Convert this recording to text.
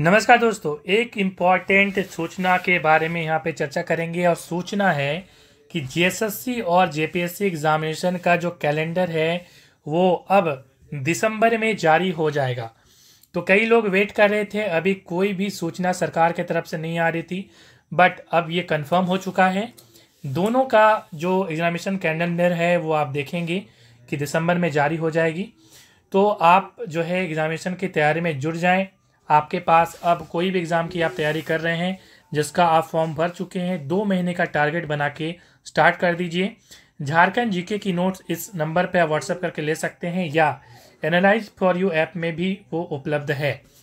नमस्कार दोस्तों एक इम्पॉर्टेंट सूचना के बारे में यहाँ पे चर्चा करेंगे और सूचना है कि जेएसएससी और जेपीएससी एग्ज़ामिनेशन का जो कैलेंडर है वो अब दिसंबर में जारी हो जाएगा तो कई लोग वेट कर रहे थे अभी कोई भी सूचना सरकार के तरफ से नहीं आ रही थी बट अब ये कंफर्म हो चुका है दोनों का जो एग्ज़ामिनेशन कैलेंडर है वो आप देखेंगे कि दिसंबर में जारी हो जाएगी तो आप जो है एग्ज़ामिनेशन की तैयारी में जुड़ जाएं आपके पास अब कोई भी एग्ज़ाम की आप तैयारी कर रहे हैं जिसका आप फॉर्म भर चुके हैं दो महीने का टारगेट बना के स्टार्ट कर दीजिए झारखंड जीके की नोट्स इस नंबर पर आप व्हाट्सएप करके ले सकते हैं या एनालाइज फॉर यू ऐप में भी वो उपलब्ध है